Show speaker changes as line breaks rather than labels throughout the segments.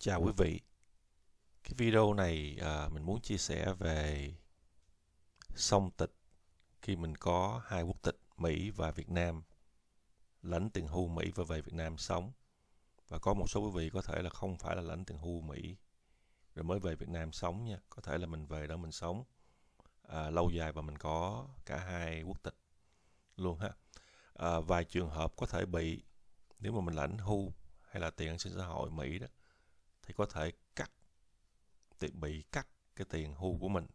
Chào quý vị. Cái video này à, mình muốn chia sẻ về song tịch khi mình có hai quốc tịch Mỹ và Việt Nam lãnh tiền hưu Mỹ và về Việt Nam sống. Và có một số quý vị có thể là không phải là lãnh tiền hưu Mỹ rồi mới về Việt Nam sống nha. Có thể là mình về đó mình sống à, lâu dài và mình có cả hai quốc tịch luôn ha. À, vài trường hợp có thể bị nếu mà mình lãnh hưu hay là tiền an sinh xã hội Mỹ đó thì có thể cắt bị cắt cái tiền hưu của mình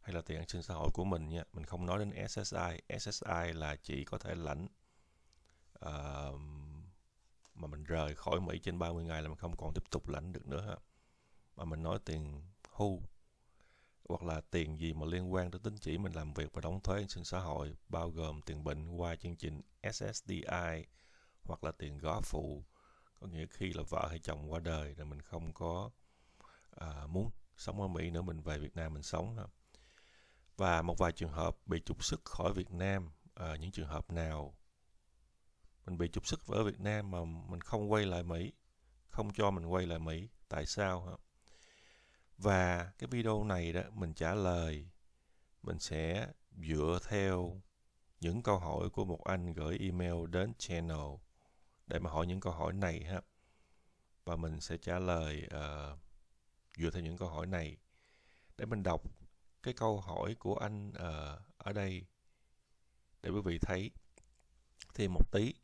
hay là tiền an sinh xã hội của mình nha mình không nói đến SSI SSI là chỉ có thể lãnh uh, mà mình rời khỏi Mỹ trên 30 ngày là mình không còn tiếp tục lãnh được nữa ha mà mình nói tiền hưu hoặc là tiền gì mà liên quan tới tính chỉ mình làm việc và đóng thuế an sinh xã hội bao gồm tiền bệnh qua chương trình SSDI hoặc là tiền góp phụ có nghĩa khi là vợ hay chồng qua đời là mình không có à, muốn sống ở Mỹ nữa mình về Việt Nam mình sống ha. và một vài trường hợp bị trục xuất khỏi Việt Nam à, những trường hợp nào mình bị trục xuất ở Việt Nam mà mình không quay lại Mỹ không cho mình quay lại Mỹ tại sao ha? và cái video này đó mình trả lời mình sẽ dựa theo những câu hỏi của một anh gửi email đến channel để mà hỏi những câu hỏi này ha và mình sẽ trả lời uh, dựa theo những câu hỏi này để mình đọc cái câu hỏi của anh uh, ở đây để quý vị thấy thêm một tí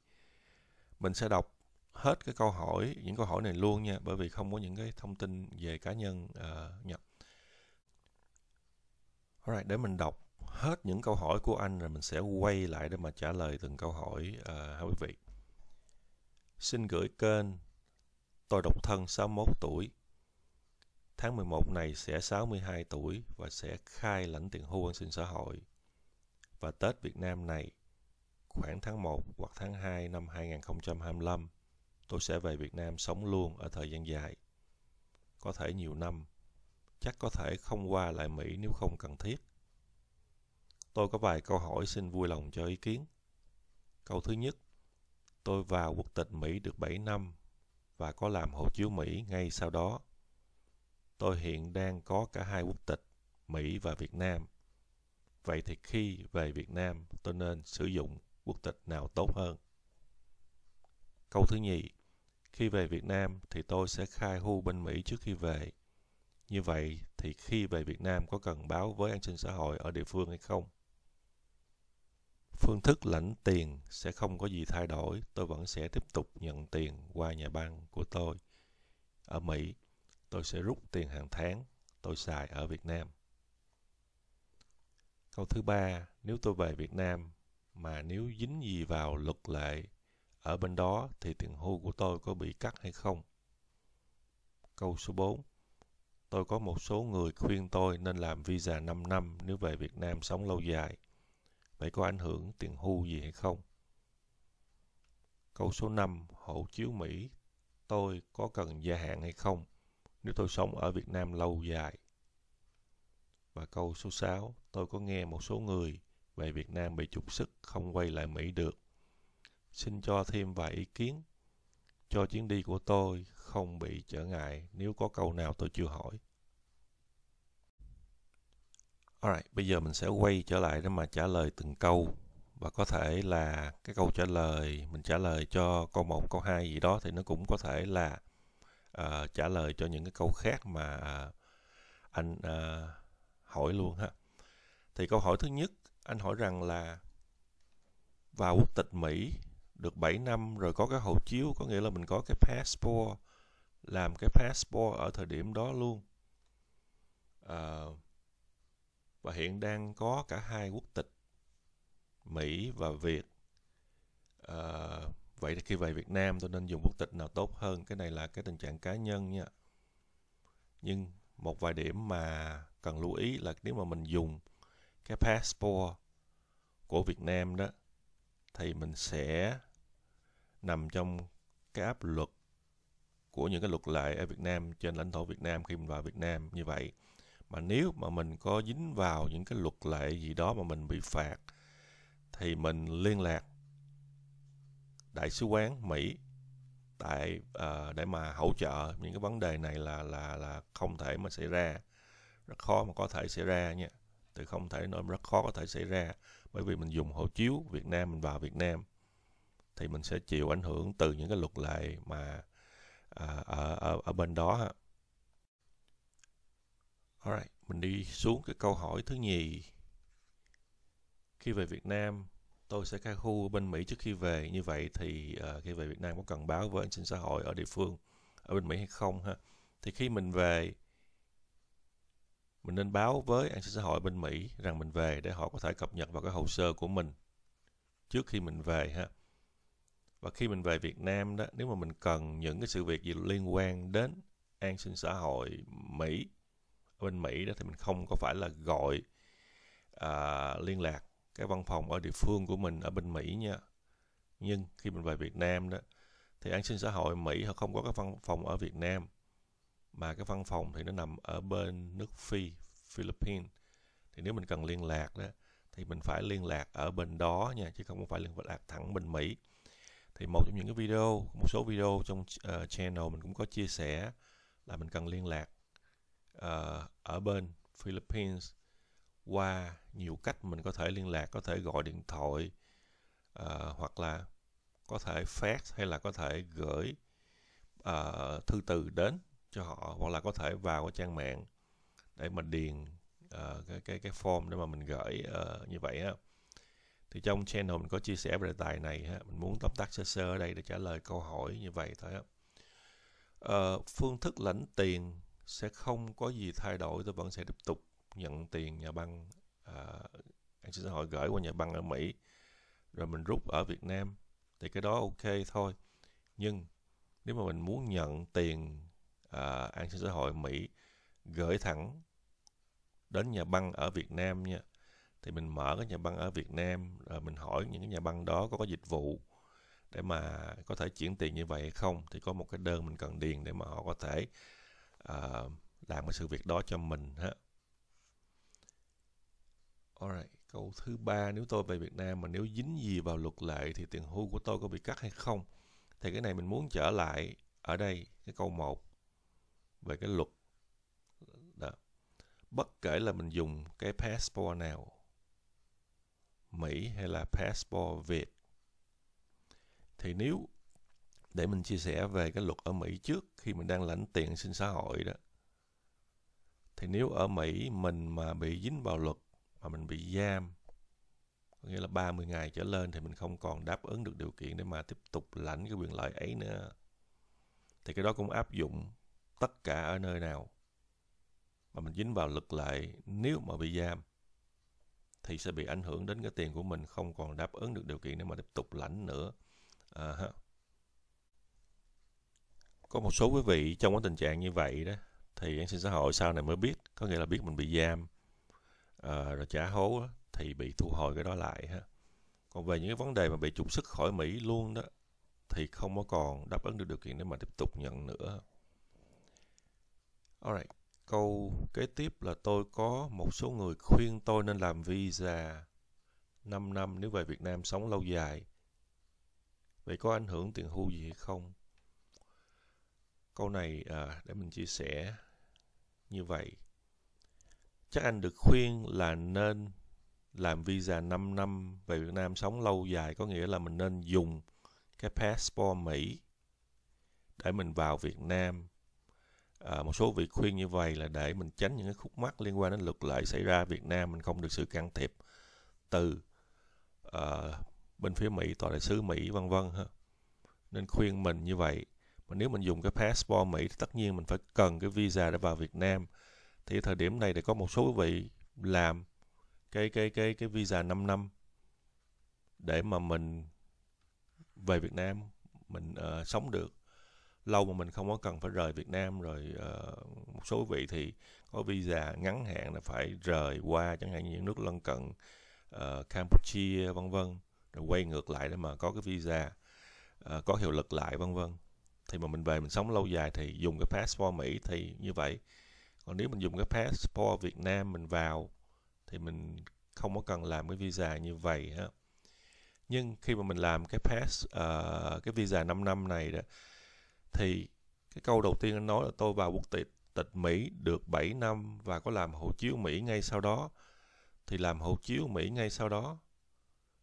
mình sẽ đọc hết cái câu hỏi những câu hỏi này luôn nha bởi vì không có những cái thông tin về cá nhân uh, ờ, nhập Alright, để mình đọc hết những câu hỏi của anh rồi mình sẽ quay lại để mà trả lời từng câu hỏi uh, hai quý vị Xin gửi kênh Tôi độc thân 61 tuổi. Tháng 11 này sẽ 62 tuổi và sẽ khai lãnh tiền hưu an sinh xã hội. Và Tết Việt Nam này khoảng tháng 1 hoặc tháng 2 năm 2025 tôi sẽ về Việt Nam sống luôn ở thời gian dài. Có thể nhiều năm, chắc có thể không qua lại Mỹ nếu không cần thiết. Tôi có vài câu hỏi xin vui lòng cho ý kiến. Câu thứ nhất, Tôi vào quốc tịch Mỹ được 7 năm và có làm hộ chiếu Mỹ ngay sau đó. Tôi hiện đang có cả hai quốc tịch, Mỹ và Việt Nam. Vậy thì khi về Việt Nam, tôi nên sử dụng quốc tịch nào tốt hơn? Câu thứ nhì, khi về Việt Nam thì tôi sẽ khai hưu bên Mỹ trước khi về. Như vậy thì khi về Việt Nam có cần báo với an sinh xã hội ở địa phương hay không? Phương thức lãnh tiền sẽ không có gì thay đổi, tôi vẫn sẽ tiếp tục nhận tiền qua nhà băng của tôi. Ở Mỹ, tôi sẽ rút tiền hàng tháng tôi xài ở Việt Nam. Câu thứ ba, nếu tôi về Việt Nam mà nếu dính gì vào luật lệ ở bên đó thì tiền hưu của tôi có bị cắt hay không? Câu số 4. Tôi có một số người khuyên tôi nên làm visa 5 năm nếu về Việt Nam sống lâu dài để có ảnh hưởng tiền hưu gì hay không. Câu số 5, hộ chiếu Mỹ, tôi có cần gia hạn hay không nếu tôi sống ở Việt Nam lâu dài? Và câu số 6, tôi có nghe một số người về Việt Nam bị trục sức không quay lại Mỹ được. Xin cho thêm vài ý kiến cho chuyến đi của tôi không bị trở ngại nếu có câu nào tôi chưa hỏi. Alright, bây giờ mình sẽ quay trở lại để mà trả lời từng câu và có thể là cái câu trả lời mình trả lời cho câu 1, câu 2 gì đó thì nó cũng có thể là uh, trả lời cho những cái câu khác mà uh, anh uh, hỏi luôn ha. Thì câu hỏi thứ nhất, anh hỏi rằng là vào quốc tịch Mỹ được 7 năm rồi có cái hộ chiếu có nghĩa là mình có cái passport làm cái passport ở thời điểm đó luôn. Uh, và hiện đang có cả hai quốc tịch Mỹ và Việt. À, vậy thì khi về Việt Nam tôi nên dùng quốc tịch nào tốt hơn? Cái này là cái tình trạng cá nhân nha. Nhưng một vài điểm mà cần lưu ý là nếu mà mình dùng cái passport của Việt Nam đó thì mình sẽ nằm trong cái áp luật của những cái luật lệ ở Việt Nam trên lãnh thổ Việt Nam khi mình vào Việt Nam như vậy mà nếu mà mình có dính vào những cái luật lệ gì đó mà mình bị phạt thì mình liên lạc đại sứ quán Mỹ tại uh, để mà hỗ trợ những cái vấn đề này là là là không thể mà xảy ra rất khó mà có thể xảy ra nha từ không thể nói rất khó có thể xảy ra bởi vì mình dùng hộ chiếu Việt Nam mình vào Việt Nam thì mình sẽ chịu ảnh hưởng từ những cái luật lệ mà uh, ở ở ở bên đó ha. Alright, mình đi xuống cái câu hỏi thứ nhì. Khi về Việt Nam, tôi sẽ khai khu ở bên Mỹ trước khi về. Như vậy thì uh, khi về Việt Nam có cần báo với an sinh xã hội ở địa phương ở bên Mỹ hay không ha? Thì khi mình về, mình nên báo với an sinh xã hội bên Mỹ rằng mình về để họ có thể cập nhật vào cái hồ sơ của mình trước khi mình về ha. Và khi mình về Việt Nam đó, nếu mà mình cần những cái sự việc gì liên quan đến an sinh xã hội Mỹ ở bên Mỹ đó thì mình không có phải là gọi à, liên lạc cái văn phòng ở địa phương của mình ở bên Mỹ nha nhưng khi mình về Việt Nam đó thì an sinh xã hội Mỹ họ không có cái văn phòng ở Việt Nam mà cái văn phòng thì nó nằm ở bên nước Phi Philippines thì nếu mình cần liên lạc đó thì mình phải liên lạc ở bên đó nha chứ không phải liên lạc thẳng bên Mỹ thì một trong những cái video một số video trong uh, channel mình cũng có chia sẻ là mình cần liên lạc uh, ở bên Philippines qua nhiều cách mình có thể liên lạc có thể gọi điện thoại uh, hoặc là có thể fax hay là có thể gửi uh, thư từ đến cho họ hoặc là có thể vào cái trang mạng để mà điền uh, cái cái cái form để mà mình gửi uh, như vậy á thì trong channel mình có chia sẻ về đề tài này ha mình muốn tóm tắt sơ sơ ở đây để trả lời câu hỏi như vậy thôi á uh, phương thức lãnh tiền sẽ không có gì thay đổi tôi vẫn sẽ tiếp tục nhận tiền nhà băng à, an sinh xã hội gửi qua nhà băng ở Mỹ rồi mình rút ở Việt Nam thì cái đó ok thôi nhưng nếu mà mình muốn nhận tiền uh, an sinh xã hội Mỹ gửi thẳng đến nhà băng ở Việt Nam nha thì mình mở cái nhà băng ở Việt Nam rồi mình hỏi những cái nhà băng đó có có dịch vụ để mà có thể chuyển tiền như vậy hay không thì có một cái đơn mình cần điền để mà họ có thể uh, làm cái sự việc đó cho mình ha Alright, câu thứ ba nếu tôi về Việt Nam mà nếu dính gì vào luật lệ thì tiền hưu của tôi có bị cắt hay không? Thì cái này mình muốn trở lại ở đây cái câu 1 về cái luật đó. Bất kể là mình dùng cái passport nào Mỹ hay là passport Việt thì nếu để mình chia sẻ về cái luật ở Mỹ trước khi mình đang lãnh tiền xin xã hội đó. Thì nếu ở Mỹ mình mà bị dính vào luật mà mình bị giam có nghĩa là 30 ngày trở lên thì mình không còn đáp ứng được điều kiện để mà tiếp tục lãnh cái quyền lợi ấy nữa. Thì cái đó cũng áp dụng tất cả ở nơi nào mà mình dính vào luật lệ nếu mà bị giam thì sẽ bị ảnh hưởng đến cái tiền của mình không còn đáp ứng được điều kiện để mà tiếp tục lãnh nữa. À, có một số quý vị trong cái tình trạng như vậy đó thì an sinh xã hội sau này mới biết có nghĩa là biết mình bị giam à, rồi trả hố đó, thì bị thu hồi cái đó lại ha còn về những cái vấn đề mà bị trục xuất khỏi mỹ luôn đó thì không có còn đáp ứng được điều kiện để mà tiếp tục nhận nữa alright câu kế tiếp là tôi có một số người khuyên tôi nên làm visa 5 năm nếu về Việt Nam sống lâu dài. Vậy có ảnh hưởng tiền hưu gì hay không? câu này à, để mình chia sẻ như vậy chắc anh được khuyên là nên làm visa 5 năm về Việt Nam sống lâu dài có nghĩa là mình nên dùng cái passport Mỹ để mình vào Việt Nam à, một số vị khuyên như vậy là để mình tránh những cái khúc mắc liên quan đến luật lệ xảy ra Việt Nam mình không được sự can thiệp từ uh, bên phía Mỹ tòa đại sứ Mỹ vân vân ha nên khuyên mình như vậy mà nếu mình dùng cái passport Mỹ thì tất nhiên mình phải cần cái visa để vào Việt Nam thì thời điểm này thì có một số quý vị làm cái cái cái cái visa 5 năm để mà mình về Việt Nam mình uh, sống được lâu mà mình không có cần phải rời Việt Nam rồi uh, một số vị thì có visa ngắn hạn là phải rời qua chẳng hạn như những nước lân cận uh, Campuchia vân vân rồi quay ngược lại để mà có cái visa uh, có hiệu lực lại vân vân thì mà mình về mình sống lâu dài thì dùng cái passport Mỹ thì như vậy còn nếu mình dùng cái passport Việt Nam mình vào thì mình không có cần làm cái visa như vậy ha nhưng khi mà mình làm cái pass uh, ờ, cái visa 5 năm này đó thì cái câu đầu tiên anh nói là tôi vào quốc tịch tịch Mỹ được 7 năm và có làm hộ chiếu Mỹ ngay sau đó thì làm hộ chiếu Mỹ ngay sau đó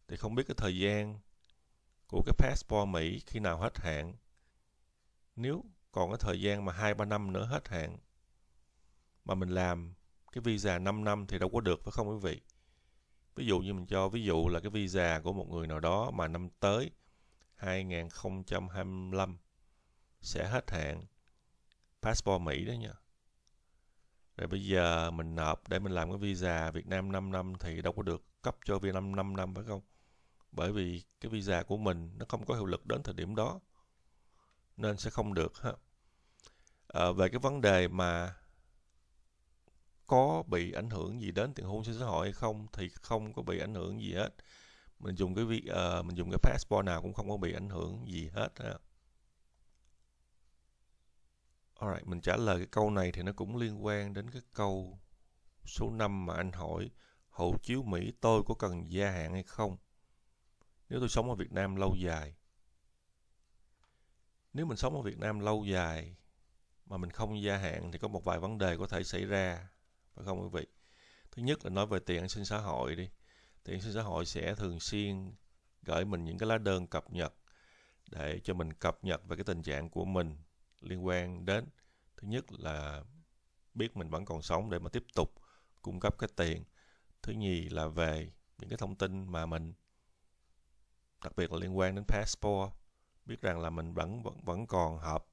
thì không biết cái thời gian của cái passport Mỹ khi nào hết hạn nếu còn cái thời gian mà 2-3 năm nữa hết hạn mà mình làm cái visa 5 năm thì đâu có được phải không quý vị? Ví dụ như mình cho ví dụ là cái visa của một người nào đó mà năm tới 2025 sẽ hết hạn passport Mỹ đó nha. Rồi bây giờ mình nộp để mình làm cái visa Việt Nam 5 năm thì đâu có được cấp cho Việt Nam 5 năm phải không? Bởi vì cái visa của mình nó không có hiệu lực đến thời điểm đó nên sẽ không được ha. À, về cái vấn đề mà có bị ảnh hưởng gì đến tiền hôn sinh xã hội hay không thì không có bị ảnh hưởng gì hết mình dùng cái vi, uh, mình dùng cái passport nào cũng không có bị ảnh hưởng gì hết ha. Alright, mình trả lời cái câu này thì nó cũng liên quan đến cái câu số 5 mà anh hỏi hộ chiếu Mỹ tôi có cần gia hạn hay không? Nếu tôi sống ở Việt Nam lâu dài nếu mình sống ở Việt Nam lâu dài mà mình không gia hạn thì có một vài vấn đề có thể xảy ra phải không quý vị thứ nhất là nói về tiền sinh xã hội đi tiền sinh xã hội sẽ thường xuyên gửi mình những cái lá đơn cập nhật để cho mình cập nhật về cái tình trạng của mình liên quan đến thứ nhất là biết mình vẫn còn sống để mà tiếp tục cung cấp cái tiền thứ nhì là về những cái thông tin mà mình đặc biệt là liên quan đến passport biết rằng là mình vẫn vẫn, vẫn còn hợp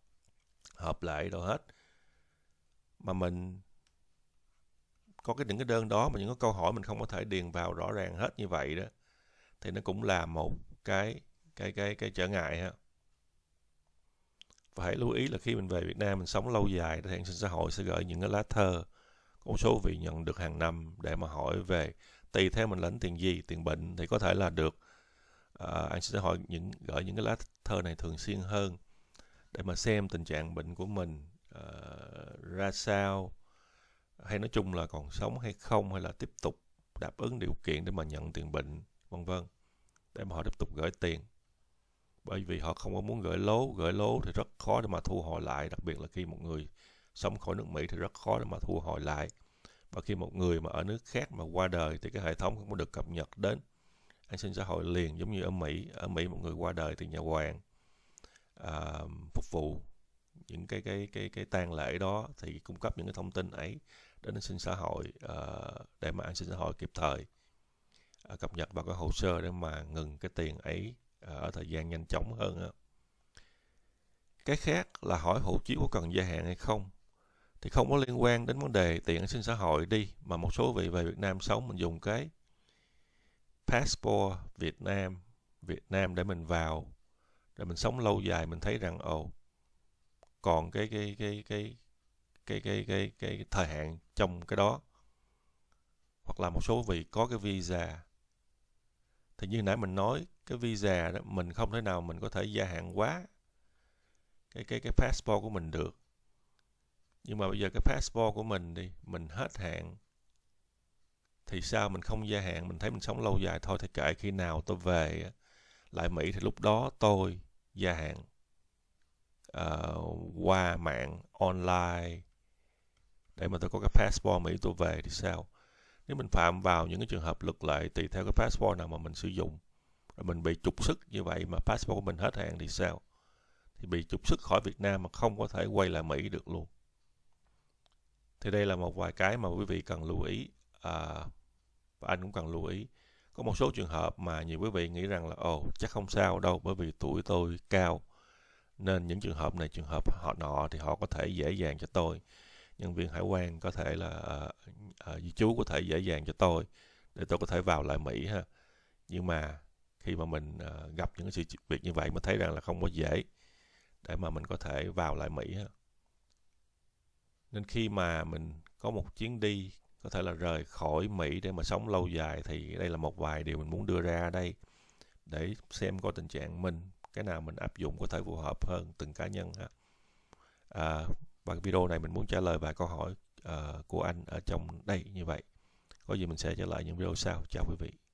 hợp lại đồ hết mà mình có cái những cái đơn đó mà những cái câu hỏi mình không có thể điền vào rõ ràng hết như vậy đó thì nó cũng là một cái cái cái cái trở ngại ha và hãy lưu ý là khi mình về Việt Nam mình sống lâu dài thì an sinh xã hội sẽ gửi những cái lá thơ con số vị nhận được hàng năm để mà hỏi về tùy theo mình lãnh tiền gì tiền bệnh thì có thể là được à, anh sẽ hỏi những gửi những cái lá thơ này thường xuyên hơn để mà xem tình trạng bệnh của mình à, ra sao hay nói chung là còn sống hay không hay là tiếp tục đáp ứng điều kiện để mà nhận tiền bệnh vân vân để mà họ tiếp tục gửi tiền bởi vì họ không có muốn gửi lố gửi lố thì rất khó để mà thu hồi lại đặc biệt là khi một người sống khỏi nước mỹ thì rất khó để mà thu hồi lại và khi một người mà ở nước khác mà qua đời thì cái hệ thống không có được cập nhật đến an sinh xã hội liền giống như ở Mỹ ở Mỹ một người qua đời thì nhà hoàng à, phục vụ những cái cái cái cái tang lễ đó thì cung cấp những cái thông tin ấy đến an sinh xã hội à, để mà an sinh xã hội kịp thời à, cập nhật vào cái hồ sơ để mà ngừng cái tiền ấy à, ở thời gian nhanh chóng hơn đó. cái khác là hỏi hộ chiếu có cần gia hạn hay không thì không có liên quan đến vấn đề tiền an sinh xã hội đi mà một số vị về Việt Nam sống mình dùng cái passport Việt Nam Việt Nam để mình vào để mình sống lâu dài mình thấy rằng ồ còn cái cái cái cái cái cái cái cái thời hạn trong cái đó hoặc là một số vị có cái visa thì như nãy mình nói cái visa đó mình không thể nào mình có thể gia hạn quá cái cái cái passport của mình được nhưng mà bây giờ cái passport của mình đi mình hết hạn thì sao mình không gia hạn mình thấy mình sống lâu dài thôi thì kệ khi nào tôi về lại Mỹ thì lúc đó tôi gia hạn uh, qua mạng online để mà tôi có cái passport Mỹ tôi về thì sao nếu mình phạm vào những cái trường hợp luật lệ tùy theo cái passport nào mà mình sử dụng rồi mình bị trục sức như vậy mà passport của mình hết hạn thì sao thì bị trục xuất khỏi Việt Nam mà không có thể quay lại Mỹ được luôn thì đây là một vài cái mà quý vị cần lưu ý uh, và anh cũng cần lưu ý có một số trường hợp mà nhiều quý vị nghĩ rằng là ồ chắc không sao đâu bởi vì tuổi tôi cao nên những trường hợp này trường hợp họ nọ thì họ có thể dễ dàng cho tôi nhân viên hải quan có thể là uh, uh, chú có thể dễ dàng cho tôi để tôi có thể vào lại Mỹ ha nhưng mà khi mà mình uh, gặp những sự việc như vậy mới thấy rằng là không có dễ để mà mình có thể vào lại Mỹ ha nên khi mà mình có một chuyến đi có thể là rời khỏi Mỹ để mà sống lâu dài thì đây là một vài điều mình muốn đưa ra đây để xem coi tình trạng mình cái nào mình áp dụng có thể phù hợp hơn từng cá nhân ha. À, và video này mình muốn trả lời vài câu hỏi uh, của anh ở trong đây như vậy. Có gì mình sẽ trả lời những video sau. Chào quý vị.